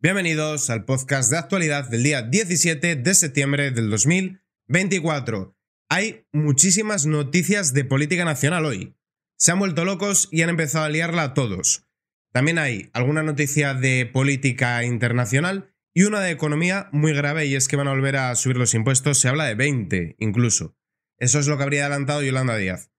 Bienvenidos al podcast de actualidad del día 17 de septiembre del 2024. Hay muchísimas noticias de política nacional hoy. Se han vuelto locos y han empezado a liarla a todos. También hay alguna noticia de política internacional y una de economía muy grave y es que van a volver a subir los impuestos. Se habla de 20 incluso. Eso es lo que habría adelantado Yolanda Díaz.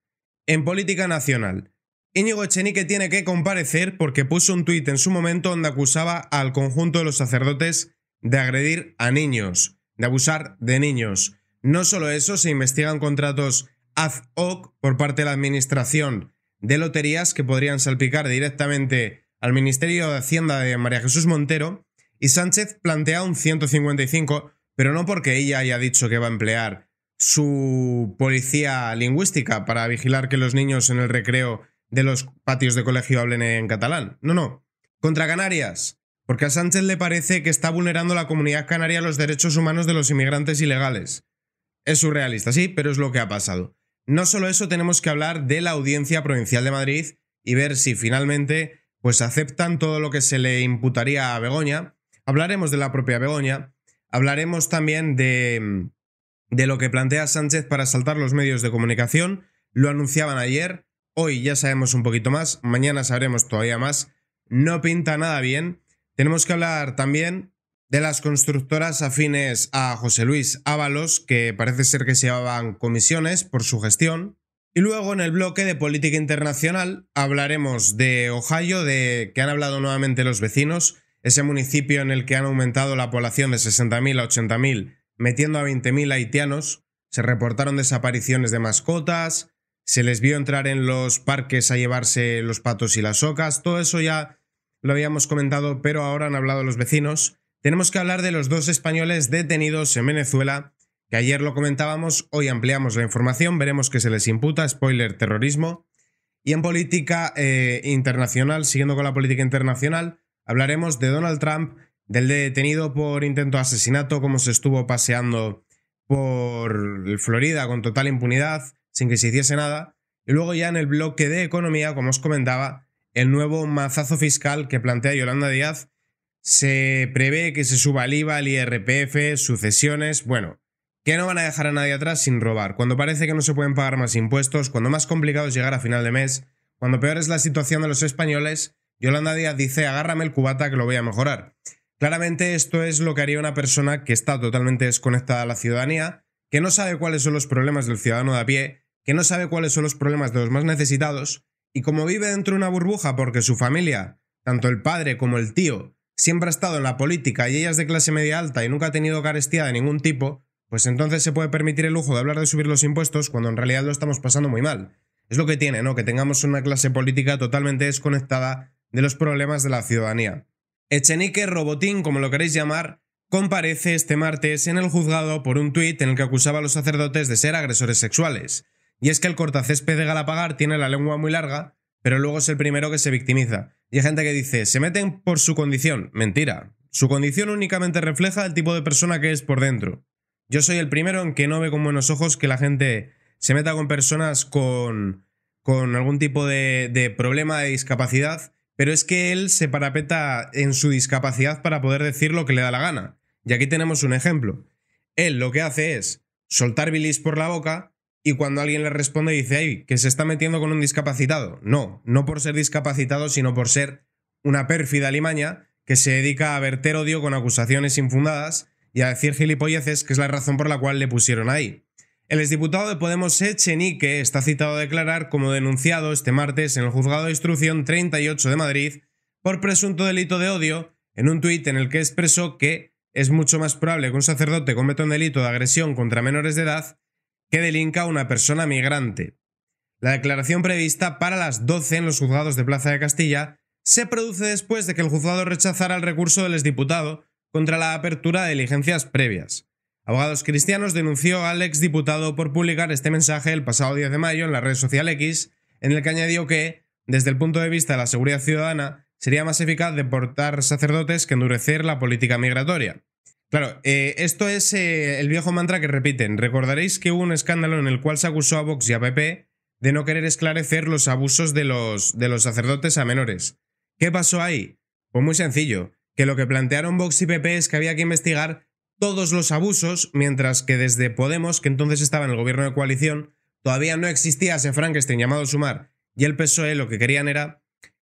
En política nacional, Íñigo Echenique tiene que comparecer porque puso un tuit en su momento donde acusaba al conjunto de los sacerdotes de agredir a niños, de abusar de niños. No solo eso, se investigan contratos ad hoc por parte de la administración de loterías que podrían salpicar directamente al Ministerio de Hacienda de María Jesús Montero y Sánchez plantea un 155, pero no porque ella haya dicho que va a emplear su policía lingüística para vigilar que los niños en el recreo de los patios de colegio hablen en catalán. No, no. Contra Canarias. Porque a Sánchez le parece que está vulnerando la comunidad canaria los derechos humanos de los inmigrantes ilegales. Es surrealista, sí, pero es lo que ha pasado. No solo eso, tenemos que hablar de la Audiencia Provincial de Madrid y ver si finalmente pues aceptan todo lo que se le imputaría a Begoña. Hablaremos de la propia Begoña. Hablaremos también de, de lo que plantea Sánchez para saltar los medios de comunicación. Lo anunciaban ayer. Hoy ya sabemos un poquito más, mañana sabremos todavía más. No pinta nada bien. Tenemos que hablar también de las constructoras afines a José Luis Ábalos, que parece ser que se llevaban comisiones por su gestión. Y luego en el bloque de política internacional hablaremos de Ohio, de que han hablado nuevamente los vecinos, ese municipio en el que han aumentado la población de 60.000 a 80.000, metiendo a 20.000 haitianos. Se reportaron desapariciones de mascotas, se les vio entrar en los parques a llevarse los patos y las ocas... todo eso ya lo habíamos comentado, pero ahora han hablado los vecinos. Tenemos que hablar de los dos españoles detenidos en Venezuela, que ayer lo comentábamos, hoy ampliamos la información, veremos que se les imputa, spoiler, terrorismo. Y en política eh, internacional, siguiendo con la política internacional, hablaremos de Donald Trump, del detenido por intento de asesinato, cómo se estuvo paseando por Florida con total impunidad, sin que se hiciese nada. Y luego ya en el bloque de economía, como os comentaba, el nuevo mazazo fiscal que plantea Yolanda Díaz se prevé que se suba el IVA, el IRPF, sucesiones, bueno, que no van a dejar a nadie atrás sin robar. Cuando parece que no se pueden pagar más impuestos, cuando más complicado es llegar a final de mes, cuando peor es la situación de los españoles, Yolanda Díaz dice agárrame el cubata que lo voy a mejorar. Claramente esto es lo que haría una persona que está totalmente desconectada de la ciudadanía, que no sabe cuáles son los problemas del ciudadano de a pie, que no sabe cuáles son los problemas de los más necesitados, y como vive dentro de una burbuja porque su familia, tanto el padre como el tío, siempre ha estado en la política y ella es de clase media alta y nunca ha tenido carestía de ningún tipo, pues entonces se puede permitir el lujo de hablar de subir los impuestos cuando en realidad lo estamos pasando muy mal. Es lo que tiene, ¿no? Que tengamos una clase política totalmente desconectada de los problemas de la ciudadanía. Echenique, Robotín, como lo queréis llamar, comparece este martes en el juzgado por un tuit en el que acusaba a los sacerdotes de ser agresores sexuales. Y es que el cortacésped de Galapagar tiene la lengua muy larga, pero luego es el primero que se victimiza. Y hay gente que dice, se meten por su condición. Mentira. Su condición únicamente refleja el tipo de persona que es por dentro. Yo soy el primero en que no ve con buenos ojos que la gente se meta con personas con, con algún tipo de problema de discapacidad, pero es que él se parapeta en su discapacidad para poder decir lo que le da la gana. Y aquí tenemos un ejemplo. Él lo que hace es soltar bilis por la boca y cuando alguien le responde dice, ay, que se está metiendo con un discapacitado. No, no por ser discapacitado, sino por ser una pérfida alimaña que se dedica a verter odio con acusaciones infundadas y a decir gilipolleces, que es la razón por la cual le pusieron ahí. El exdiputado de Podemos Echenique está citado a declarar como denunciado este martes en el Juzgado de Instrucción 38 de Madrid por presunto delito de odio en un tuit en el que expresó que es mucho más probable que un sacerdote cometa un delito de agresión contra menores de edad que delinca a una persona migrante. La declaración prevista para las 12 en los juzgados de Plaza de Castilla se produce después de que el juzgado rechazara el recurso del exdiputado contra la apertura de diligencias previas. Abogados Cristianos denunció al exdiputado por publicar este mensaje el pasado 10 de mayo en la red social X, en el que añadió que, desde el punto de vista de la seguridad ciudadana, sería más eficaz deportar sacerdotes que endurecer la política migratoria. Claro, eh, esto es eh, el viejo mantra que repiten. Recordaréis que hubo un escándalo en el cual se acusó a Vox y a PP de no querer esclarecer los abusos de los, de los sacerdotes a menores. ¿Qué pasó ahí? Pues muy sencillo, que lo que plantearon Vox y PP es que había que investigar todos los abusos, mientras que desde Podemos, que entonces estaba en el gobierno de coalición, todavía no existía ese Frankenstein llamado Sumar, y el PSOE lo que querían era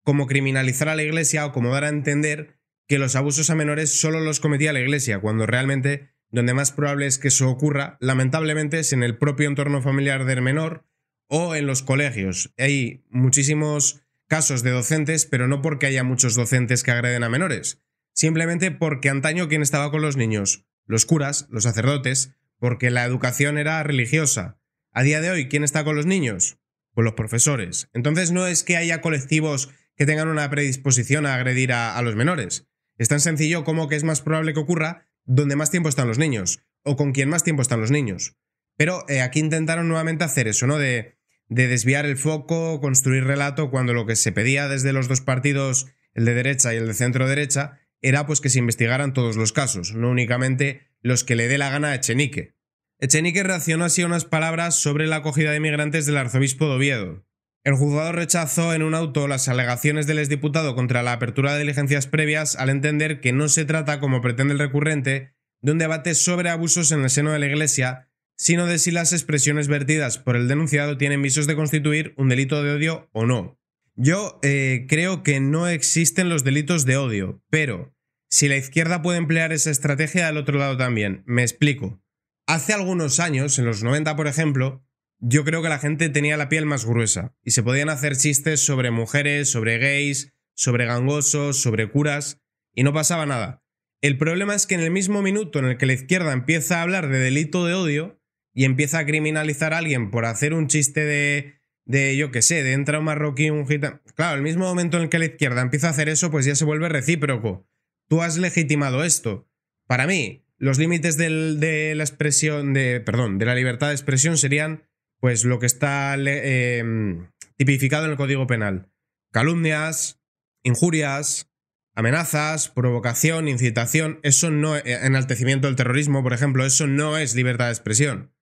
como criminalizar a la Iglesia o como dar a entender que los abusos a menores solo los cometía la Iglesia, cuando realmente donde más probable es que eso ocurra, lamentablemente, es en el propio entorno familiar del menor o en los colegios. Hay muchísimos casos de docentes, pero no porque haya muchos docentes que agreden a menores, simplemente porque antaño quien estaba con los niños, los curas, los sacerdotes, porque la educación era religiosa. A día de hoy, ¿quién está con los niños? Pues los profesores. Entonces no es que haya colectivos que tengan una predisposición a agredir a, los menores. Es tan sencillo como que es más probable que ocurra donde más tiempo están los niños o con quien más tiempo están los niños. Pero eh, aquí intentaron nuevamente hacer eso, ¿no? De, desviar el foco, construir relato, cuando lo que se pedía desde los dos partidos, el de derecha y el de centro derecha, era pues que se investigaran todos los casos, no únicamente los que le dé la gana a Echenique. Echenique reaccionó así a unas palabras sobre la acogida de migrantes del arzobispo de Oviedo. El juzgado rechazó en un auto las alegaciones del exdiputado contra la apertura de diligencias previas al entender que no se trata, como pretende el recurrente, de un debate sobre abusos en el seno de la Iglesia, sino de si las expresiones vertidas por el denunciado tienen visos de constituir un delito de odio o no. Yo eh, creo que no existen los delitos de odio, pero si la izquierda puede emplear esa estrategia al otro lado también, me explico. Hace algunos años, en los 90 por ejemplo, yo creo que la gente tenía la piel más gruesa y se podían hacer chistes sobre mujeres, sobre gays, sobre gangosos, sobre curas, y no pasaba nada. El problema es que en el mismo minuto en el que la izquierda empieza a hablar de delito de odio y empieza a criminalizar a alguien por hacer un chiste de, de yo qué sé, de entra un marroquí, un gitano... Claro, el mismo momento en el que la izquierda empieza a hacer eso, pues ya se vuelve recíproco. Tú has legitimado esto. Para mí, los límites de la expresión, de, perdón, de la libertad de expresión serían pues lo que está em, tipificado en el Código Penal. Calumnias, injurias, amenazas, provocación, incitación, eso no eh, enaltecimiento del terrorismo, por ejemplo, eso no es libertad de expresión.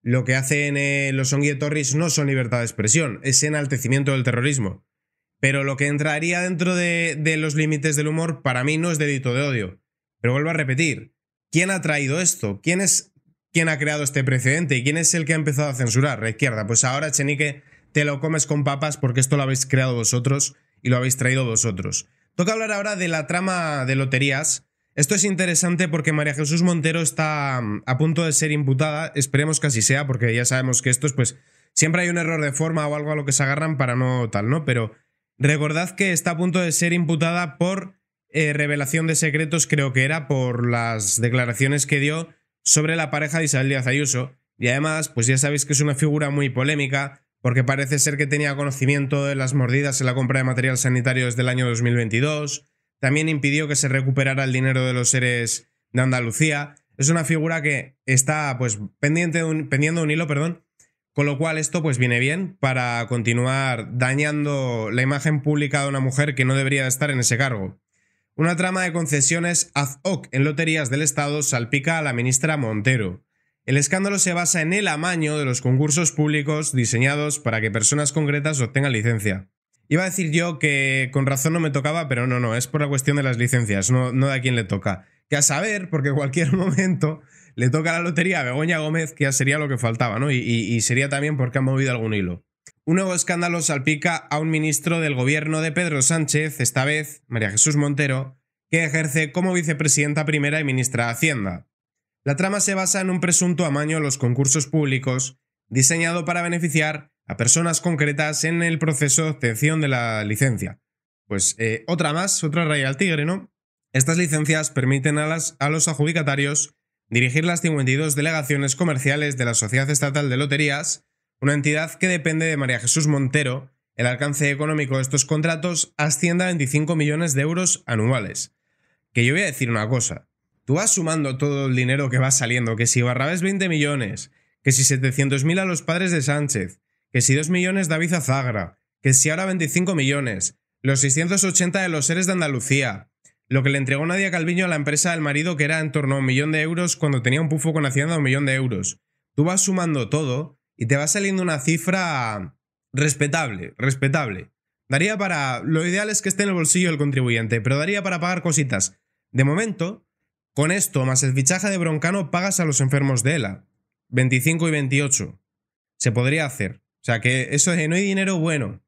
Lo que hacen eh, los los Torres no son libertad de expresión, es enaltecimiento del terrorismo. Pero lo que entraría dentro de, de los límites del humor para mí no es delito de odio. Pero vuelvo a repetir, ¿quién ha traído esto? ¿Quién es quién ha creado este precedente y quién es el que ha empezado a censurar, la izquierda. Pues ahora, Chenique, te lo comes con papas porque esto lo habéis creado vosotros y lo habéis traído vosotros. Toca hablar ahora de la trama de loterías. Esto es interesante porque María Jesús Montero está mm, a punto de ser imputada, esperemos que así sea, porque ya sabemos que esto es pues, siempre hay un error de forma o algo a lo que se agarran para no tal, ¿no? Pero recordad que está a punto de ser imputada por eh, revelación de secretos, creo que era, por las declaraciones que dio sobre la pareja de Isabel Díaz Ayuso, y además, pues ya sabéis que es una figura muy polémica, porque parece ser que tenía conocimiento de las mordidas en la compra de material sanitario desde el año 2022, también impidió que se recuperara el dinero de los seres de Andalucía. Es una figura que está pues pendiente de un, pendiendo un hilo, perdón, con lo cual esto pues viene bien para continuar dañando la imagen pública de una mujer que no debería estar en ese cargo. Una trama de concesiones ad hoc en loterías del Estado salpica a la ministra Montero. El escándalo se basa en el amaño de los concursos públicos diseñados para que personas concretas obtengan licencia. Iba a decir yo que con razón no me tocaba, pero no, no, es por la cuestión de las licencias, no, no de a quién le toca. Que a saber, porque en cualquier momento le toca la lotería a Begoña Gómez, que ya sería lo que faltaba, ¿no? Y, y sería también porque han movido algún hilo. Un nuevo escándalo salpica a un ministro del gobierno de Pedro Sánchez, esta vez María Jesús Montero, que ejerce como vicepresidenta primera y ministra de Hacienda. La trama se basa en un presunto amaño a los concursos públicos, diseñado para beneficiar a personas concretas en el proceso de obtención de la licencia. Pues eh, otra más, otra raya al tigre, ¿no? Estas licencias permiten a, a los adjudicatarios dirigir las 52 delegaciones comerciales de la Sociedad Estatal de Loterías una entidad que depende de María Jesús Montero, el alcance económico de estos contratos asciende a 25 millones de euros anuales. Que yo voy a decir una cosa, tú vas sumando todo el dinero que va saliendo, que si Barrabés 20 millones, que si 700.000 a los padres de Sánchez, que si 2 millones David Azagra, que si ahora 25 millones, los 680 de los seres de Andalucía, lo que le entregó Nadia Calviño a la empresa del marido que era en torno a un millón de euros cuando tenía un pufo con Hacienda de un millón de euros. Tú vas sumando todo y te va saliendo una cifra respetable, respetable. Daría para, lo ideal es que esté en el bolsillo del contribuyente, pero daría para pagar cositas. De momento, con esto más el fichaje de Broncano pagas a los enfermos de ELA, 25 y 28. Se podría hacer. O sea que eso de no hay dinero, bueno.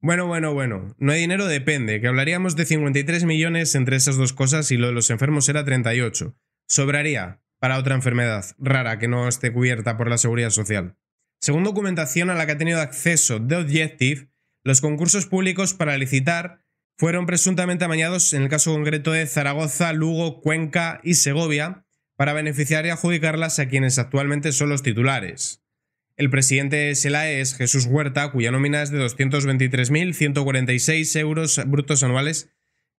Bueno, bueno, bueno. No hay dinero depende, que hablaríamos de 53 millones entre esas dos cosas y lo de los enfermos era 38. Sobraría para otra enfermedad rara que no esté cubierta por la seguridad social. Según documentación a la que ha tenido acceso The Objective, los concursos públicos para licitar fueron presuntamente amañados en el caso concreto de Zaragoza, Lugo, Cuenca y Segovia para beneficiar y adjudicarlas a quienes actualmente son los titulares. El presidente de SELAE es Jesús Huerta, cuya nómina es de 223.146 euros brutos anuales.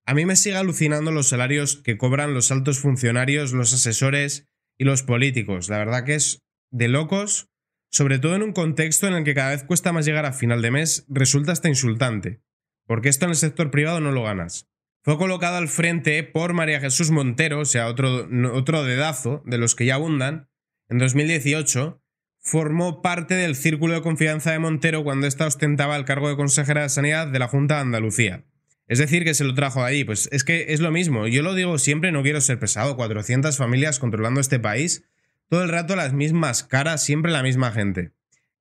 A mí me sigue alucinando los salarios que cobran los altos funcionarios, los asesores y los políticos. La verdad que es de locos sobre todo en un contexto en el que cada vez cuesta más llegar a final de mes, resulta hasta insultante, porque esto en el sector privado no lo ganas. Fue colocado al frente por María Jesús Montero, o sea, otro, otro dedazo de los que ya abundan, en 2018, formó parte del círculo de confianza de Montero cuando ésta ostentaba el cargo de consejera de Sanidad de la Junta de Andalucía. Es decir, que se lo trajo de ahí. Pues es que es lo mismo. Yo lo digo siempre, no quiero ser pesado. 400 familias controlando este país todo el rato las mismas caras, siempre la misma gente.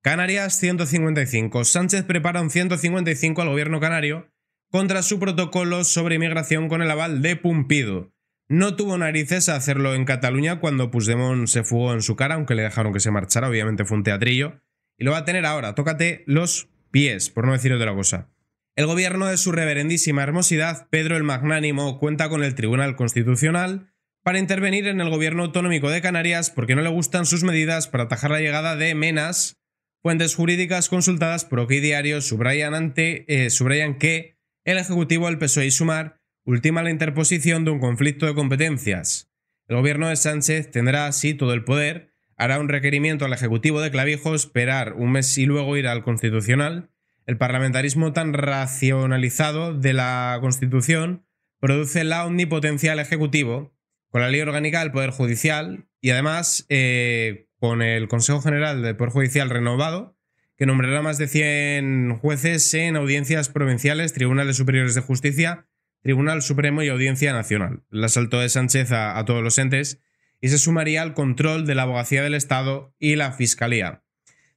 Canarias 155. Sánchez prepara un 155 al gobierno canario contra su protocolo sobre inmigración con el aval de Pumpido. No tuvo narices a hacerlo en Cataluña cuando Puigdemont se fugó en su cara, aunque le dejaron que se marchara, obviamente fue un teatrillo. Y lo va a tener ahora, tócate los pies, por no decir otra cosa. El gobierno de su reverendísima hermosidad, Pedro el Magnánimo, cuenta con el Tribunal Constitucional para intervenir en el gobierno autonómico de Canarias porque no le gustan sus medidas para atajar la llegada de menas. Fuentes jurídicas consultadas por OK Diario subrayan, ante, eh, subrayan que el Ejecutivo, del PSOE y Sumar ultima la interposición de un conflicto de competencias. El gobierno de Sánchez tendrá así todo el poder, hará un requerimiento al Ejecutivo de Clavijo, esperar un mes y luego ir al Constitucional. El parlamentarismo tan racionalizado de la Constitución produce la omnipotencia del Ejecutivo, con la Ley Orgánica del Poder Judicial y además eh, con el Consejo General del Poder Judicial renovado, que nombrará más de 100 jueces en audiencias provinciales, tribunales superiores de justicia, Tribunal Supremo y Audiencia Nacional. la asalto de Sánchez a, a todos los entes y se sumaría al control de la abogacía del Estado y la Fiscalía.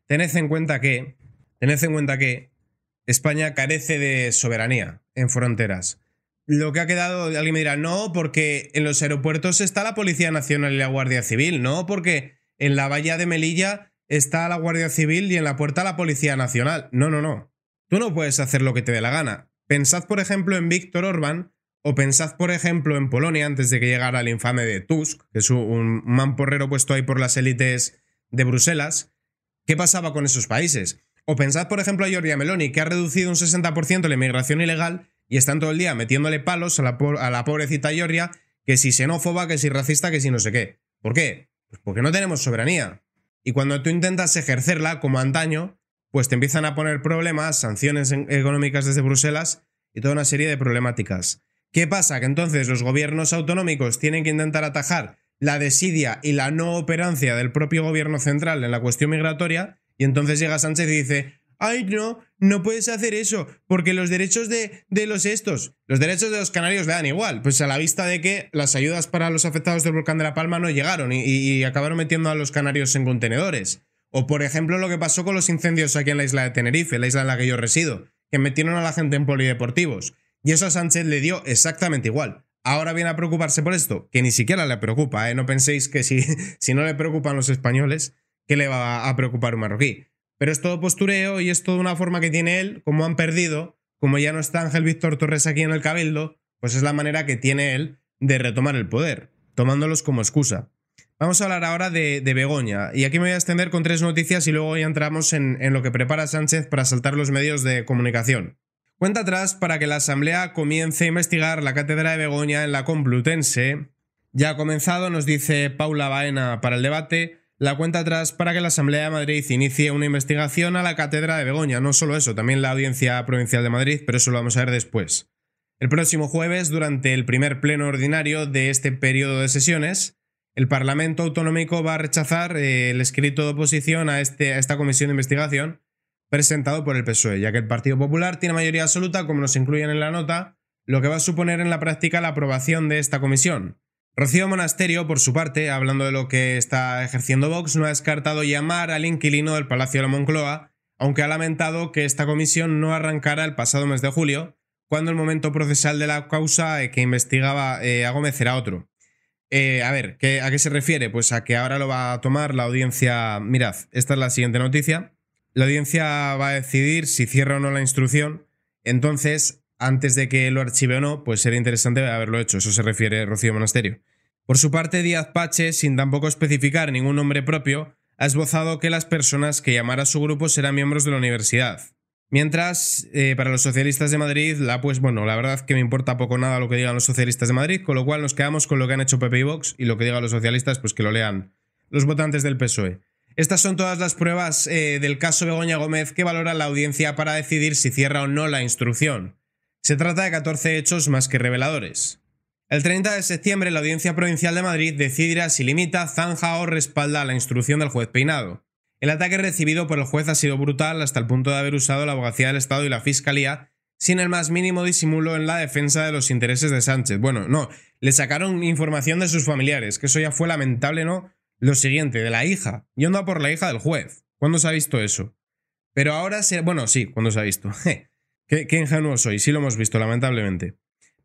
Tened en cuenta que, tened en cuenta que España carece de soberanía en fronteras lo que ha quedado, alguien me dirá, no, porque en los aeropuertos está la Policía Nacional y la Guardia Civil, no, porque en la valla de Melilla está la Guardia Civil y en la puerta la Policía Nacional. No, no, no. Tú no puedes hacer lo que te dé la gana. Pensad, por ejemplo, en Víctor Orbán o pensad, por ejemplo, en Polonia antes de que llegara el infame de Tusk, que es un manporrero puesto ahí por las élites de Bruselas. ¿Qué pasaba con esos países? O pensad, por ejemplo, a Giorgia Meloni, que ha reducido un 60% la inmigración ilegal y están todo el día metiéndole palos a la, pobrecita Georgia, que si xenófoba, que si racista, que si no sé qué. ¿Por qué? Pues porque no tenemos soberanía. Y cuando tú intentas ejercerla como antaño, pues te empiezan a poner problemas, sanciones económicas desde Bruselas y toda una serie de problemáticas. ¿Qué pasa? Que entonces los gobiernos autonómicos tienen que intentar atajar la desidia y la no operancia del propio gobierno central en la cuestión migratoria y entonces llega Sánchez y dice, ay no, no puedes hacer eso, porque los derechos de, de, los estos, los derechos de los canarios le dan igual, pues a la vista de que las ayudas para los afectados del volcán de La Palma no llegaron y, acabaron metiendo a los canarios en contenedores. O por ejemplo lo que pasó con los incendios aquí en la isla de Tenerife, la isla en la que yo resido, que metieron a la gente en polideportivos. Y eso a Sánchez le dio exactamente igual. Ahora viene a preocuparse por esto, que ni siquiera le preocupa, ¿eh? No penséis que si, si no le preocupan los españoles, ¿qué le va a preocupar un marroquí? Pero es todo postureo y es toda una forma que tiene él, como han perdido, como ya no está Ángel Víctor Torres aquí en el Cabildo, pues es la manera que tiene él de retomar el poder, tomándolos como excusa. Vamos a hablar ahora de, de Begoña, y aquí me voy a extender con tres noticias y luego ya entramos en, en lo que prepara Sánchez para saltar los medios de comunicación. Cuenta atrás para que la Asamblea comience a investigar la cátedra de Begoña en la Complutense. Ya ha comenzado, nos dice Paula Baena para el debate la cuenta atrás para que la Asamblea de Madrid inicie una investigación a la Cátedra de Begoña. No solo eso, también la Audiencia Provincial de Madrid, pero eso lo vamos a ver después. El próximo jueves, durante el primer pleno ordinario de este periodo de sesiones, el Parlamento Autonómico va a rechazar eh, el escrito de oposición a, este, a esta comisión de investigación presentado por el PSOE, ya que el Partido Popular tiene mayoría absoluta, como nos incluyen en la nota, lo que va a suponer en la práctica la aprobación de esta comisión. Rocío Monasterio, por su parte, hablando de lo que está ejerciendo Vox, no ha descartado llamar al inquilino del Palacio de la Moncloa, aunque ha lamentado que esta comisión no arrancara el pasado mes de julio, cuando el momento procesal de la causa eh, que investigaba eh, a Gómez era otro. Eh, a ver, ¿a qué se refiere? Pues a que ahora lo va a tomar la audiencia. Mirad, esta es la siguiente noticia. La audiencia va a decidir si cierra o no la instrucción. Entonces, antes de que lo archive o no, pues sería interesante haberlo hecho. Eso se refiere Rocío Monasterio. Por su parte, Díaz Pache, sin tampoco especificar ningún nombre propio, ha esbozado que las personas que llamara a su grupo serán miembros de la universidad. Mientras, eh, para los socialistas de Madrid, la, pues bueno, la verdad que me importa poco nada lo que digan los socialistas de Madrid, con lo cual nos quedamos con lo que han hecho Pepe y Vox y lo que digan los socialistas, pues que lo lean los votantes del PSOE. Estas son todas las pruebas eh, del caso Begoña Gómez que valora la audiencia para decidir si cierra o no la instrucción. Se trata de 14 hechos más que reveladores. El 30 de septiembre, la Audiencia Provincial de Madrid decidirá si limita, zanja o respalda la instrucción del juez Peinado. El ataque recibido por el juez ha sido brutal hasta el punto de haber usado la abogacía del Estado y la Fiscalía sin el más mínimo disimulo en la defensa de los intereses de Sánchez. Bueno, no, le sacaron información de sus familiares, que eso ya fue lamentable, ¿no? Lo siguiente, de la hija, y a por la hija del juez. ¿Cuándo se ha visto eso? Pero ahora se... Bueno, sí, ¿cuándo se ha visto. Qué, ingenuo soy, sí lo hemos visto, lamentablemente.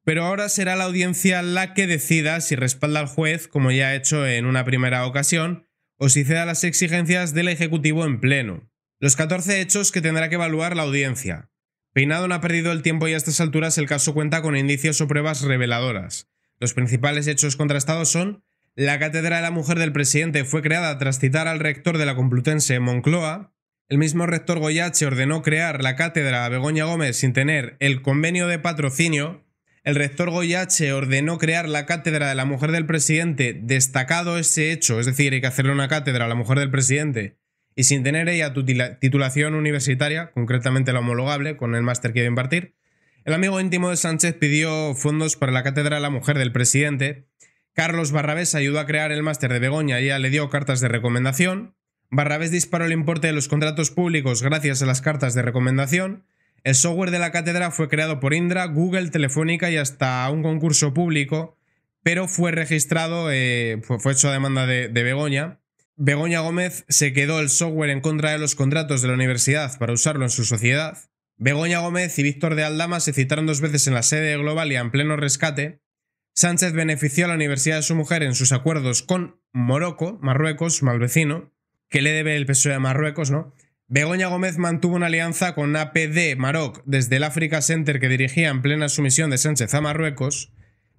Pero ahora será la audiencia la que decida si respalda al juez, como ya ha hecho en una primera ocasión, o si ceda las exigencias del Ejecutivo en pleno. Los 14 hechos que tendrá que evaluar la audiencia. Peinado no ha perdido el tiempo y a estas alturas el caso cuenta con indicios o pruebas reveladoras. Los principales hechos contrastados son la Cátedra de la Mujer del Presidente fue creada tras citar al rector de la Complutense Moncloa, el mismo rector Goyache ordenó crear la cátedra Begoña Gómez sin tener el convenio de patrocinio. El rector Goyache ordenó crear la cátedra de la mujer del presidente, destacado ese hecho, es decir, hay que hacerle una cátedra a la mujer del presidente y sin tener ella titulación universitaria, concretamente la homologable, con el máster que iba a impartir. El amigo íntimo de Sánchez pidió fondos para la cátedra de la mujer del presidente. Carlos Barrabés ayudó a crear el máster de Begoña y ella le dio cartas de recomendación. Barrabés disparó el importe de los contratos públicos gracias a las cartas de recomendación. El software de la cátedra fue creado por Indra, Google, Telefónica y hasta un concurso público, pero fue registrado, eh, fue hecho a demanda de, Begoña. Begoña Gómez se quedó el software en contra de los contratos de la universidad para usarlo en su sociedad. Begoña Gómez y Víctor de Aldama se citaron dos veces en la sede de Global y en pleno rescate. Sánchez benefició a la universidad de su mujer en sus acuerdos con Morocco, Marruecos, mal vecino que le debe el PSOE a Marruecos, ¿no? Begoña Gómez mantuvo una alianza con APD Maroc desde el Africa Center que dirigía en plena sumisión de Sánchez a Marruecos.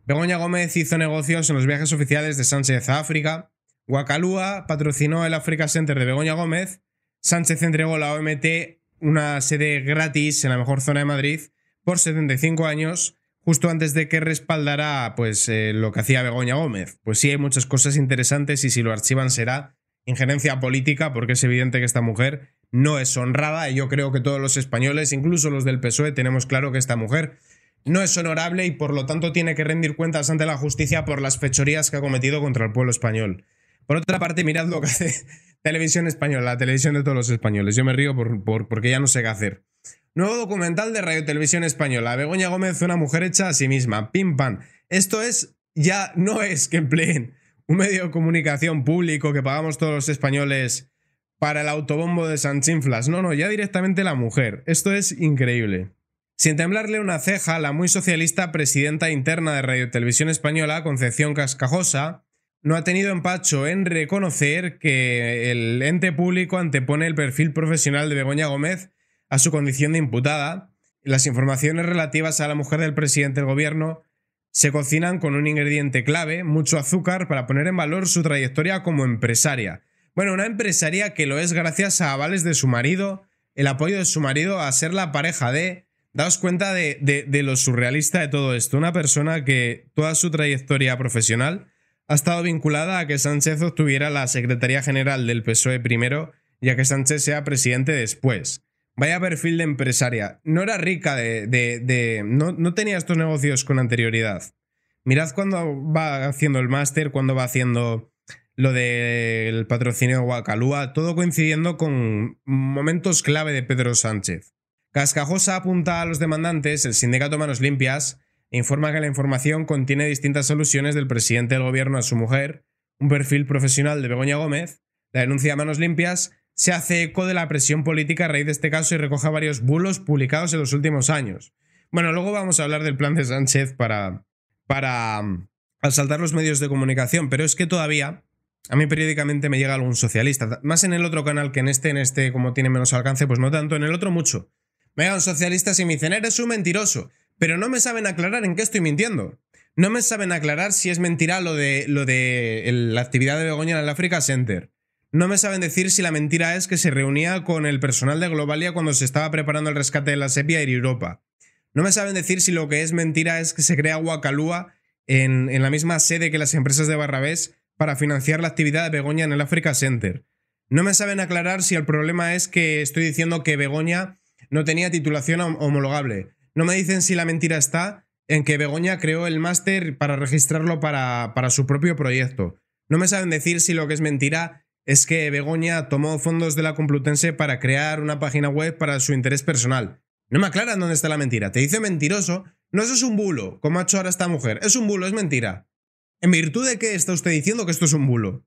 Begoña Gómez hizo negocios en los viajes oficiales de Sánchez a África. Guacalúa patrocinó el Africa Center de Begoña Gómez. Sánchez entregó la OMT una sede gratis en la mejor zona de Madrid por 75 años, justo antes de que respaldara pues, eh, lo que hacía Begoña Gómez. Pues sí, hay muchas cosas interesantes y si lo archivan será injerencia política, porque es evidente que esta mujer no es honrada y yo creo que todos los españoles, incluso los del PSOE, tenemos claro que esta mujer no es honorable y por lo tanto tiene que rendir cuentas ante la justicia por las fechorías que ha cometido contra el pueblo español. Por otra parte, mirad lo que hace Televisión Española, la televisión de todos los españoles. Yo me río por, porque ya no sé qué hacer. Nuevo documental de Radio Televisión Española. Begoña Gómez, una mujer hecha a sí misma. Pim pam. Esto es, ya no es que empleen un medio de comunicación público que pagamos todos los españoles para el autobombo de Sanchinflas. No, no, ya directamente la mujer. Esto es increíble. Sin temblarle una ceja, la muy socialista presidenta interna de Radio Televisión Española, Concepción Cascajosa, no ha tenido empacho en reconocer que el ente público antepone el perfil profesional de Begoña Gómez a su condición de imputada. Las informaciones relativas a la mujer del presidente del gobierno se cocinan con un ingrediente clave, mucho azúcar, para poner en valor su trayectoria como empresaria. Bueno, una empresaria que lo es gracias a avales de su marido, el apoyo de su marido a ser la pareja de... Daos cuenta de, lo surrealista de todo esto. Una persona que toda su trayectoria profesional ha estado vinculada a que Sánchez obtuviera la Secretaría General del PSOE primero y a que Sánchez sea presidente después. Vaya perfil de empresaria. No era rica de. no, no, tenía estos negocios con anterioridad. Mirad cuando va haciendo el máster, cuando va haciendo lo del patrocinio de Guacalúa, todo coincidiendo con momentos clave de Pedro Sánchez. Cascajosa apunta a los demandantes, el sindicato Manos Limpias, e informa que la información contiene distintas alusiones del presidente del gobierno a su mujer, un perfil profesional de Begoña Gómez, la denuncia a Manos Limpias se hace eco de la presión política a raíz de este caso y recoge varios bulos publicados en los últimos años. Bueno, luego vamos a hablar del plan de Sánchez para, para mm, asaltar los medios de comunicación, pero es que todavía a mí periódicamente me llega algún socialista, más en el otro canal que en este, en este como tiene menos alcance, pues no tanto, en el otro mucho. Me llegan socialistas y me dicen, eres un mentiroso, pero no me saben aclarar en qué estoy mintiendo. No me saben aclarar si es mentira lo de, lo de la actividad de Begoña en el Africa Center no me saben decir si la mentira es que se reunía con el personal de Globalia cuando se estaba preparando el rescate de la sepia en Europa. No me saben decir si lo que es mentira es que se crea Guacalúa en, la misma sede que las empresas de Barrabés para financiar la actividad de Begoña en el Africa Center. No me saben aclarar si el problema es que estoy diciendo que Begoña no tenía titulación homologable. No me dicen si la mentira está en que Begoña creó el máster para registrarlo para, para su propio proyecto. No me saben decir si lo que es mentira es que Begoña tomó fondos de la Complutense para crear una página web para su interés personal. No me aclaran dónde está la mentira. Te dice mentiroso. No, eso es un bulo, como ha hecho ahora esta mujer. Es un bulo, es mentira. ¿En virtud de qué está usted diciendo que esto es un bulo?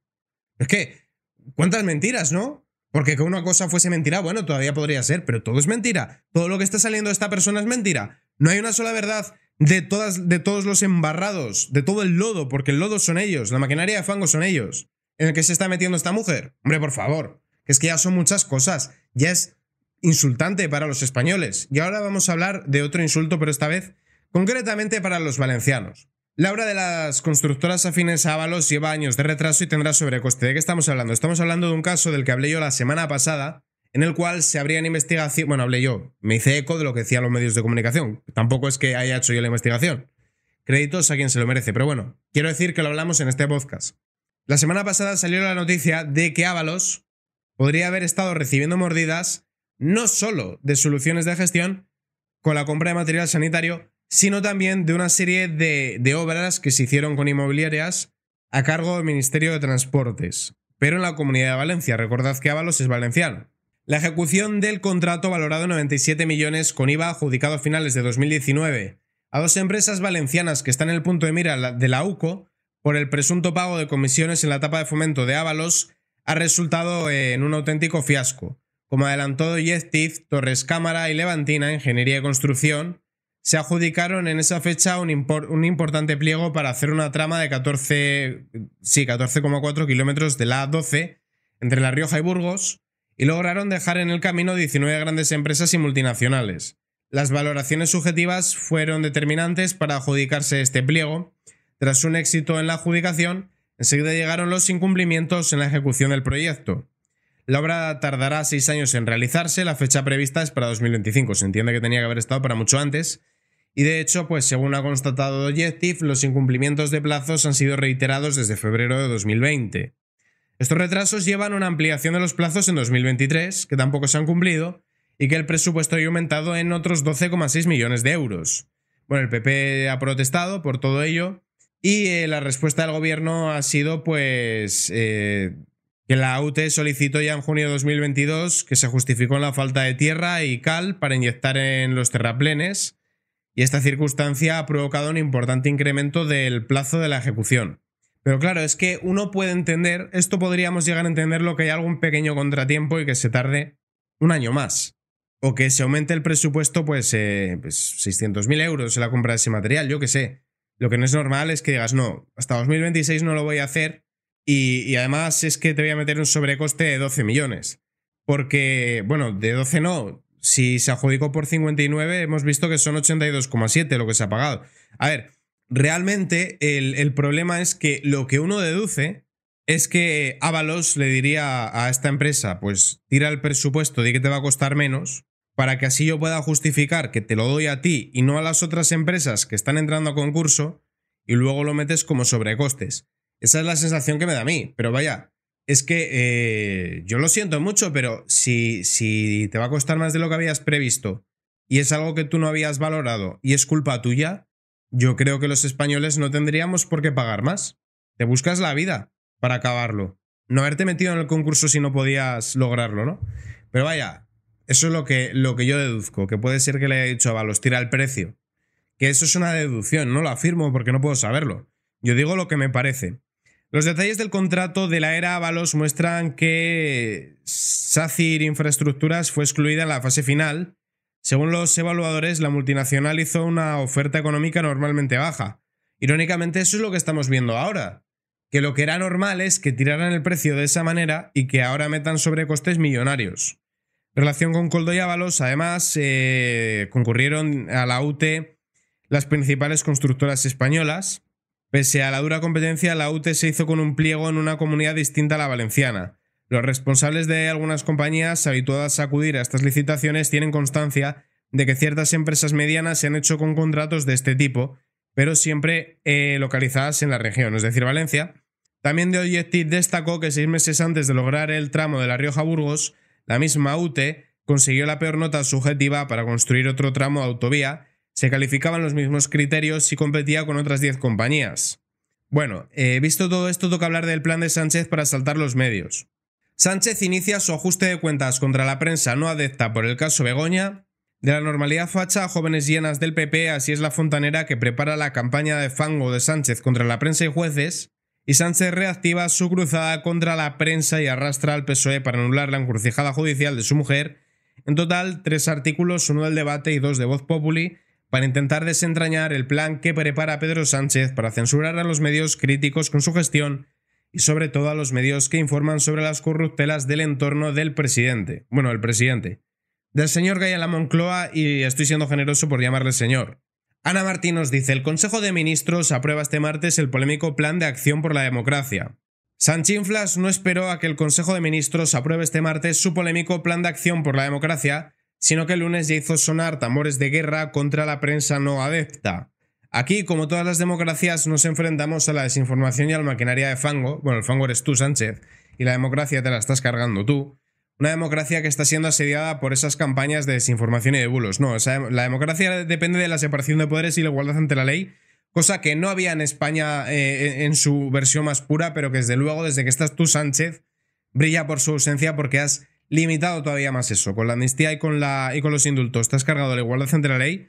Es que, ¿cuántas mentiras, no? Porque que una cosa fuese mentira, bueno, todavía podría ser, pero todo es mentira. Todo lo que está saliendo de esta persona es mentira. No hay una sola verdad de, todas, de todos los embarrados, de todo el lodo, porque el lodo son ellos, la maquinaria de fango son ellos en el que se está metiendo esta mujer. Hombre, por favor, que es que ya son muchas cosas. Ya es insultante para los españoles. Y ahora vamos a hablar de otro insulto, pero esta vez concretamente para los valencianos. La obra de las constructoras afines Ábalos lleva años de retraso y tendrá sobrecoste. ¿De qué estamos hablando? Estamos hablando de un caso del que hablé yo la semana pasada, en el cual se abrían investigación. Bueno, hablé yo, me hice eco de lo que decían los medios de comunicación. Tampoco es que haya hecho yo la investigación. Créditos a quien se lo merece, pero bueno, quiero decir que lo hablamos en este podcast. La semana pasada salió la noticia de que Ábalos podría haber estado recibiendo mordidas no solo de soluciones de gestión con la compra de material sanitario, sino también de una serie de, obras que se hicieron con inmobiliarias a cargo del Ministerio de Transportes, pero en la Comunidad de Valencia. Recordad que Ábalos es valenciano. La ejecución del contrato valorado en 97 millones con IVA adjudicado a finales de 2019 a dos empresas valencianas que están en el punto de mira de la UCO por el presunto pago de comisiones en la etapa de fomento de Ávalos ha resultado eh, en un auténtico fiasco. Como adelantó tiff Torres Cámara y Levantina Ingeniería y Construcción, se adjudicaron en esa fecha un, importante pliego para hacer una trama de 14, 14,4 kilómetros de la A12 entre La Rioja y Burgos y lograron dejar en el camino 19 grandes empresas y multinacionales. Las valoraciones subjetivas fueron determinantes para adjudicarse este pliego, tras un éxito en la adjudicación, enseguida llegaron los incumplimientos en la ejecución del proyecto. La obra tardará seis años en realizarse, la fecha prevista es para 2025, se entiende que tenía que haber estado para mucho antes, y de hecho, pues según ha constatado Objective, los incumplimientos de plazos han sido reiterados desde febrero de 2020. Estos retrasos llevan a una ampliación de los plazos en 2023, que tampoco se han cumplido, y que el presupuesto ha aumentado en otros 12,6 millones de euros. Bueno, el PP ha protestado por todo ello y eh, la respuesta del gobierno ha sido pues eh, que la UTE solicitó ya en junio de 2022 que se justificó en la falta de tierra y cal para inyectar en los terraplenes y esta circunstancia ha provocado un importante incremento del plazo de la ejecución. Pero claro, es que uno puede entender, esto podríamos llegar a entenderlo que hay algún pequeño contratiempo y que se tarde un año más. O que se aumente el presupuesto, pues, eh, pues 600.000 euros en la compra de ese material, yo qué sé. Lo que no es normal es que digas, no, hasta 2026 no lo voy a hacer y, además es que te voy a meter un sobrecoste de 12 millones. Porque, bueno, de 12 no, si se adjudicó por 59 hemos visto que son 82,7 lo que se ha pagado. A ver, realmente el, el problema es que lo que uno deduce es que Avalos le diría a esta empresa, pues tira el presupuesto, di que te va a costar menos para que así yo pueda justificar que te lo doy a ti y no a las otras empresas que están entrando a concurso y luego lo metes como sobrecostes. Esa es la sensación que me da a mí, pero vaya, es que eh, yo lo siento mucho, pero si, si te va a costar más de lo que habías previsto y es algo que tú no habías valorado y es culpa tuya, yo creo que los españoles no tendríamos por qué pagar más. Te buscas la vida para acabarlo. No haberte metido en el concurso si no podías lograrlo, ¿no? Pero vaya, eso es lo que, lo que yo deduzco, que puede ser que le haya dicho a Balos, tira el precio. Que eso es una deducción, no lo afirmo porque no puedo saberlo. Yo digo lo que me parece. Los detalles del contrato de la era Avalos muestran que SACIR Infraestructuras fue excluida en la fase final. Según los evaluadores, la multinacional hizo una oferta económica normalmente baja. Irónicamente, eso es lo que estamos viendo ahora. Que lo que era normal es que tiraran el precio de esa manera y que ahora metan sobre costes millonarios relación con Coldo y Ábalos, además, eh, concurrieron a la UTE las principales constructoras españolas. Pese a la dura competencia, la UTE se hizo con un pliego en una comunidad distinta a la valenciana. Los responsables de algunas compañías habituadas a acudir a estas licitaciones tienen constancia de que ciertas empresas medianas se han hecho con contratos de este tipo, pero siempre eh, localizadas en la región, es decir, Valencia. También de Objective destacó que seis meses antes de lograr el tramo de La Rioja Burgos, la misma UTE consiguió la peor nota subjetiva para construir otro tramo de autovía, se calificaban los mismos criterios y competía con otras 10 compañías. Bueno, he eh, visto todo esto, toca hablar del plan de Sánchez para saltar los medios. Sánchez inicia su ajuste de cuentas contra la prensa no adepta por el caso Begoña. De la normalidad facha a jóvenes llenas del PP, así es la fontanera que prepara la campaña de fango de Sánchez contra la prensa y jueces, y Sánchez reactiva su cruzada contra la prensa y arrastra al PSOE para anular la encrucijada judicial de su mujer. En total, tres artículos, uno del debate y dos de Voz Populi, para intentar desentrañar el plan que prepara Pedro Sánchez para censurar a los medios críticos con su gestión y sobre todo a los medios que informan sobre las corruptelas del entorno del presidente, bueno, el presidente, del señor Gaya Moncloa y estoy siendo generoso por llamarle señor, Ana Martín nos dice, el Consejo de Ministros aprueba este martes el polémico Plan de Acción por la Democracia. Flas no esperó a que el Consejo de Ministros apruebe este martes su polémico Plan de Acción por la Democracia, sino que el lunes ya hizo sonar tambores de guerra contra la prensa no adepta. Aquí, como todas las democracias, nos enfrentamos a la desinformación y a la maquinaria de fango. Bueno, el fango eres tú, Sánchez, y la democracia te la estás cargando tú una democracia que está siendo asediada por esas campañas de desinformación y de bulos. No, la democracia depende de la separación de poderes y la igualdad ante la ley, cosa que no había en España eh, en su versión más pura, pero que desde luego, desde que estás tú, Sánchez, brilla por su ausencia porque has limitado todavía más eso, con la amnistía y con, la, y con los indultos. Te has cargado la igualdad ante la ley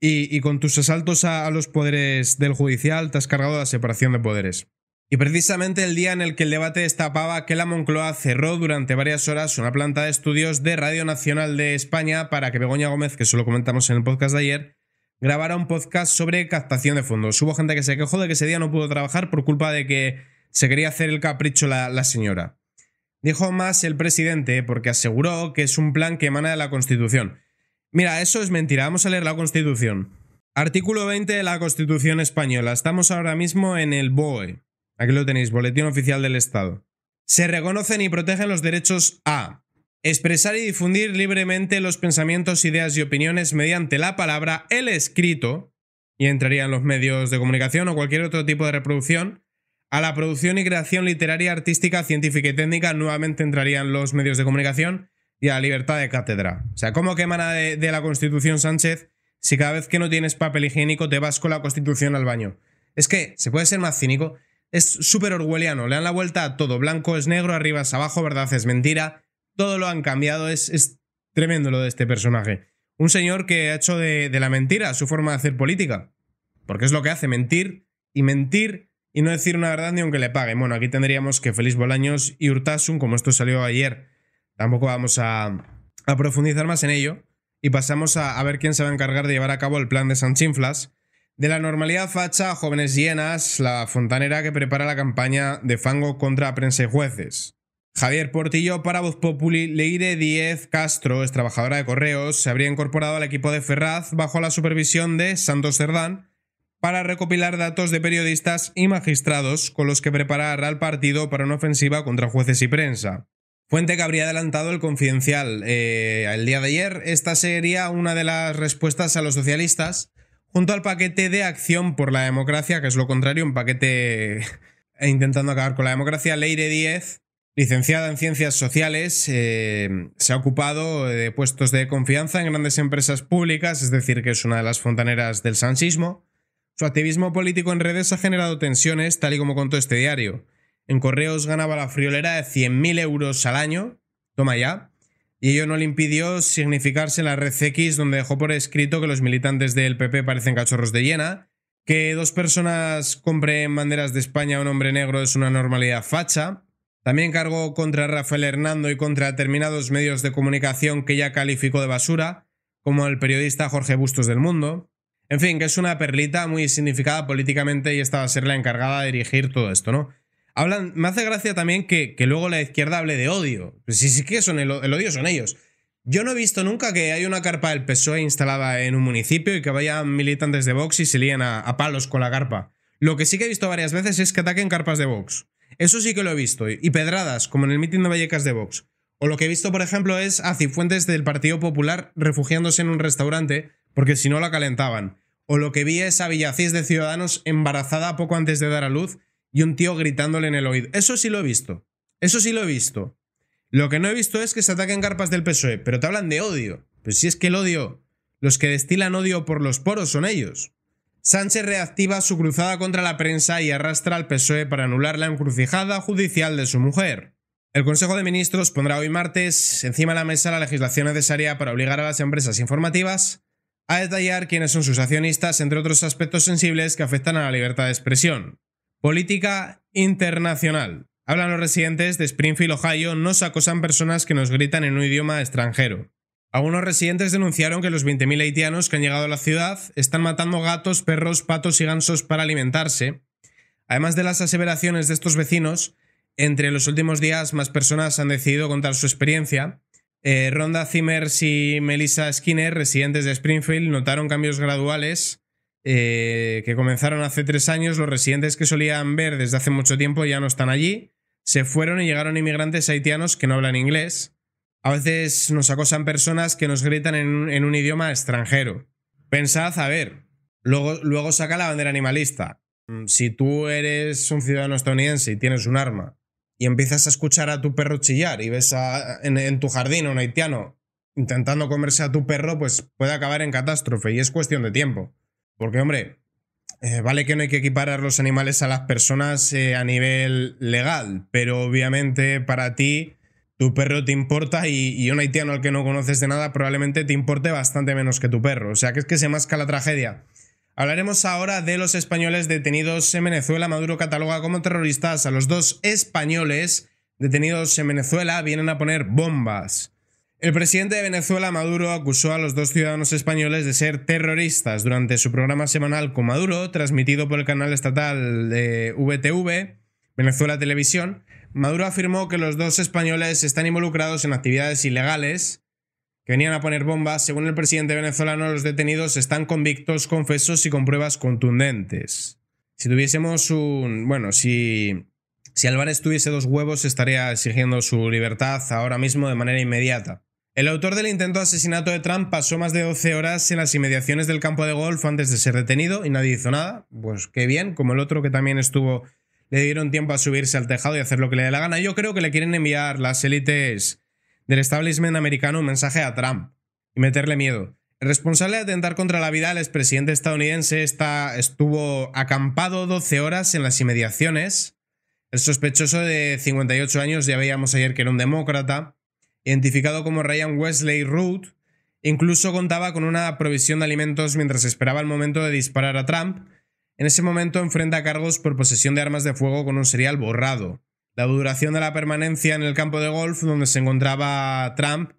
y, con tus asaltos a, los poderes del judicial te has cargado la separación de poderes. Y precisamente el día en el que el debate destapaba que la Moncloa cerró durante varias horas una planta de estudios de Radio Nacional de España para que Begoña Gómez, que solo lo comentamos en el podcast de ayer, grabara un podcast sobre captación de fondos. Hubo gente que se quejó de que ese día no pudo trabajar por culpa de que se quería hacer el capricho la, la señora. Dijo más el presidente porque aseguró que es un plan que emana de la Constitución. Mira, eso es mentira, vamos a leer la Constitución. Artículo 20 de la Constitución española. Estamos ahora mismo en el BOE. Aquí lo tenéis, Boletín Oficial del Estado. Se reconocen y protegen los derechos a expresar y difundir libremente los pensamientos, ideas y opiniones mediante la palabra, el escrito, y entrarían los medios de comunicación o cualquier otro tipo de reproducción, a la producción y creación literaria, artística, científica y técnica, nuevamente entrarían los medios de comunicación, y a la libertad de cátedra. O sea, ¿cómo que emana de la Constitución Sánchez si cada vez que no tienes papel higiénico te vas con la Constitución al baño? Es que, ¿se puede ser más cínico? Es súper orwelliano, le dan la vuelta a todo. Blanco es negro, arriba es abajo, verdad es mentira. Todo lo han cambiado, es, tremendo lo de este personaje. Un señor que ha hecho de, la mentira su forma de hacer política. Porque es lo que hace, mentir y mentir y no decir una verdad ni aunque le paguen. Bueno, aquí tendríamos que Feliz Bolaños y Urtasun, como esto salió ayer, tampoco vamos a, profundizar más en ello. Y pasamos a, a, ver quién se va a encargar de llevar a cabo el plan de Sanchinflas, de la normalidad facha a jóvenes llenas, la fontanera que prepara la campaña de fango contra prensa y jueces. Javier Portillo para Voz Populi, Leire Díez Castro, es trabajadora de correos, se habría incorporado al equipo de Ferraz bajo la supervisión de Santos Cerdán para recopilar datos de periodistas y magistrados con los que preparar al partido para una ofensiva contra jueces y prensa. Fuente que habría adelantado el confidencial. Eh, el día de ayer, esta sería una de las respuestas a los socialistas junto al paquete de acción por la democracia, que es lo contrario, un paquete eh, intentando acabar con la democracia, Leire 10, licenciada en ciencias sociales, eh, se ha ocupado de puestos de confianza en grandes empresas públicas, es decir, que es una de las fontaneras del sansismo. Su activismo político en redes ha generado tensiones, tal y como contó este diario. En correos ganaba la friolera de 100.000 euros al año, toma ya, y ello no le impidió significarse en la red X, donde dejó por escrito que los militantes del PP parecen cachorros de hiena, que dos personas compren banderas de España a un hombre negro es una normalidad facha. También cargó contra Rafael Hernando y contra determinados medios de comunicación que ya calificó de basura, como el periodista Jorge Bustos del Mundo. En fin, que es una perlita muy significada políticamente y esta va a ser la encargada de dirigir todo esto, ¿no? Hablan, me hace gracia también que, que luego la izquierda hable de odio. Si pues sí que son el, odio son ellos. Yo no he visto nunca que haya una carpa del PSOE instalada en un municipio y que vayan militantes de Vox y se líen a, palos con la carpa. Lo que sí que he visto varias veces es que ataquen carpas de Vox. Eso sí que lo he visto. Y pedradas, como en el mitin de Vallecas de Vox. O lo que he visto, por ejemplo, es a Cifuentes del Partido Popular refugiándose en un restaurante porque si no la calentaban. O lo que vi es a Villacís de Ciudadanos embarazada poco antes de dar a luz y un tío gritándole en el oído. Eso sí lo he visto. Eso sí lo he visto. Lo que no he visto es que se ataquen carpas del PSOE, pero te hablan de odio. Pues si es que el odio, los que destilan odio por los poros son ellos. Sánchez reactiva su cruzada contra la prensa y arrastra al PSOE para anular la encrucijada judicial de su mujer. El Consejo de Ministros pondrá hoy martes encima de la mesa la legislación necesaria para obligar a las empresas informativas a detallar quiénes son sus accionistas, entre otros aspectos sensibles que afectan a la libertad de expresión. Política internacional. Hablan los residentes de Springfield, Ohio, nos acosan personas que nos gritan en un idioma extranjero. Algunos residentes denunciaron que los 20.000 haitianos que han llegado a la ciudad están matando gatos, perros, patos y gansos para alimentarse. Además de las aseveraciones de estos vecinos, entre los últimos días más personas han decidido contar su experiencia. Eh, Ronda Zimmers y Melissa Skinner, residentes de Springfield, notaron cambios graduales eh, que comenzaron hace tres años, los residentes que solían ver desde hace mucho tiempo ya no están allí. Se fueron y llegaron inmigrantes haitianos que no hablan inglés. A veces nos acosan personas que nos gritan en, un idioma extranjero. Pensad, a ver, luego, luego saca la bandera animalista. Mm, si tú eres un ciudadano estadounidense y tienes un arma y empiezas a escuchar a tu perro chillar y ves en, tu jardín un haitiano intentando comerse a tu perro, pues puede acabar en catástrofe y es cuestión de tiempo. Porque, hombre, eh, vale que no hay que equiparar los animales a las personas eh, a nivel legal, pero obviamente para ti tu perro te importa y, y, un haitiano al que no conoces de nada probablemente te importe bastante menos que tu perro. O sea que es que se masca la tragedia. Hablaremos ahora de los españoles detenidos en Venezuela. Maduro cataloga como terroristas a los dos españoles detenidos en Venezuela. Vienen a poner bombas. El presidente de Venezuela, Maduro, acusó a los dos ciudadanos españoles de ser terroristas durante su programa semanal con Maduro, transmitido por el canal estatal de VTV, Venezuela Televisión. Maduro afirmó que los dos españoles están involucrados en actividades ilegales que venían a poner bombas. Según el presidente venezolano, los detenidos están convictos, confesos y con pruebas contundentes. Si tuviésemos un... Bueno, si si Álvarez tuviese dos huevos, estaría exigiendo su libertad ahora mismo de manera inmediata. El autor del intento de asesinato de Trump pasó más de 12 horas en las inmediaciones del campo de golf antes de ser detenido y nadie hizo nada. Pues qué bien, como el otro que también estuvo, le dieron tiempo a subirse al tejado y hacer lo que le dé la gana. Yo creo que le quieren enviar las élites del establishment americano un mensaje a Trump y meterle miedo. El responsable de atentar contra la vida al expresidente estadounidense está, estuvo acampado 12 horas en las inmediaciones. El sospechoso de 58 años, ya veíamos ayer que era un demócrata, identificado como Ryan Wesley Root, incluso contaba con una provisión de alimentos mientras esperaba el momento de disparar a Trump. En ese momento enfrenta cargos por posesión de armas de fuego con un serial borrado. La duración de la permanencia en el campo de golf donde se encontraba Trump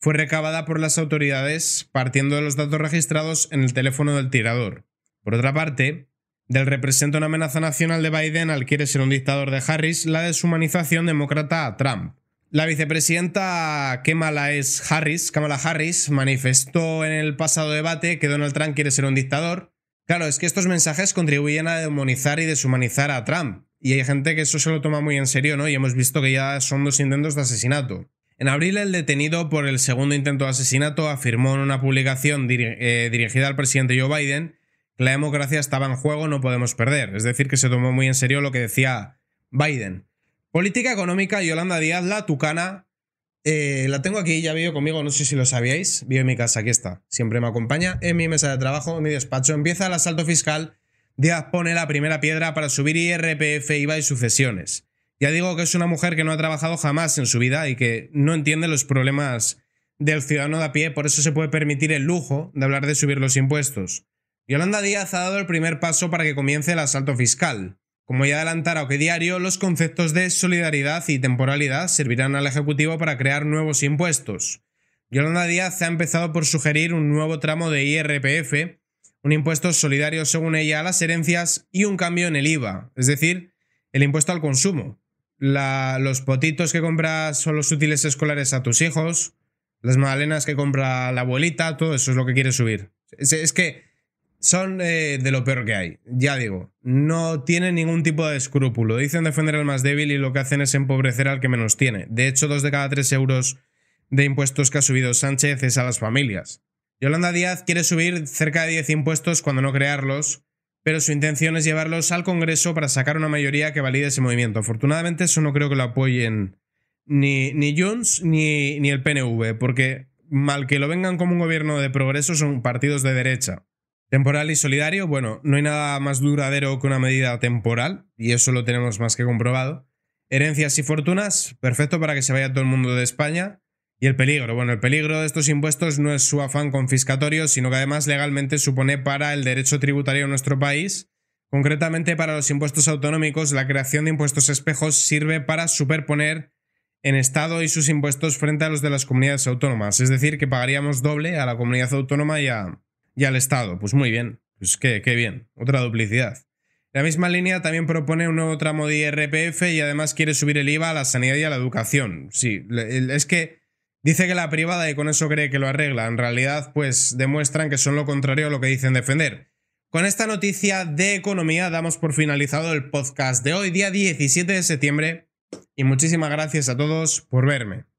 fue recabada por las autoridades partiendo de los datos registrados en el teléfono del tirador. Por otra parte, del representa una amenaza nacional de Biden al quiere ser un dictador de Harris la deshumanización demócrata a Trump. La vicepresidenta Kamala es Harris, Kamala Harris manifestó en el pasado debate que Donald Trump quiere ser un dictador. Claro, es que estos mensajes contribuyen a demonizar y deshumanizar a Trump. Y hay gente que eso se lo toma muy en serio, ¿no? Y hemos visto que ya son dos intentos de asesinato. En abril, el detenido por el segundo intento de asesinato afirmó en una publicación eh, dirigida al presidente Joe Biden que la democracia estaba en juego, no podemos perder. Es decir, que se tomó muy en serio lo que decía Biden. Política económica, Yolanda Díaz, la tucana. Eh, la tengo aquí, ya vive conmigo, no sé si lo sabíais. Vive en mi casa, aquí está. Siempre me acompaña en mi mesa de trabajo, en mi despacho. Empieza el asalto fiscal. Díaz pone la primera piedra para subir IRPF, IVA y sucesiones. Ya digo que es una mujer que no ha trabajado jamás en su vida y que no entiende los problemas del ciudadano de a pie, por eso se puede permitir el lujo de hablar de subir los impuestos. Yolanda Díaz ha dado el primer paso para que comience el asalto fiscal. Como ya adelantara qué Diario, los conceptos de solidaridad y temporalidad servirán al Ejecutivo para crear nuevos impuestos. Yolanda Díaz ha empezado por sugerir un nuevo tramo de IRPF, un impuesto solidario según ella a las herencias y un cambio en el IVA, es decir, el impuesto al consumo. los potitos que compras son los útiles escolares a tus hijos, las magdalenas que compra la abuelita, todo eso es lo que quiere subir. es que son eh, de lo peor que hay. Ya digo, no tienen ningún tipo de escrúpulo. Dicen defender al más débil y lo que hacen es empobrecer al que menos tiene. De hecho, dos de cada tres euros de impuestos que ha subido Sánchez es a las familias. Yolanda Díaz quiere subir cerca de 10 impuestos cuando no crearlos, pero su intención es llevarlos al Congreso para sacar una mayoría que valide ese movimiento. Afortunadamente, eso no creo que lo apoyen ni, ni Junts ni, ni el PNV, porque mal que lo vengan como un gobierno de progreso, son partidos de derecha. Temporal y solidario, bueno, no hay nada más duradero que una medida temporal, y eso lo tenemos más que comprobado. Herencias y fortunas, perfecto para que se vaya todo el mundo de España. Y el peligro, bueno, el peligro de estos impuestos no es su afán confiscatorio, sino que además legalmente supone para el derecho tributario de nuestro país, concretamente para los impuestos autonómicos, la creación de impuestos espejos sirve para superponer en Estado y sus impuestos frente a los de las comunidades autónomas, es decir, que pagaríamos doble a la comunidad autónoma y a, y al Estado. Pues muy bien, pues qué, qué bien, otra duplicidad. La misma línea también propone un nuevo tramo de IRPF y además quiere subir el IVA a la sanidad y a la educación. Sí, es que dice que la privada y con eso cree que lo arregla. En realidad, pues demuestran que son lo contrario a lo que dicen defender. Con esta noticia de economía damos por finalizado el podcast de hoy, día 17 de septiembre, y muchísimas gracias a todos por verme.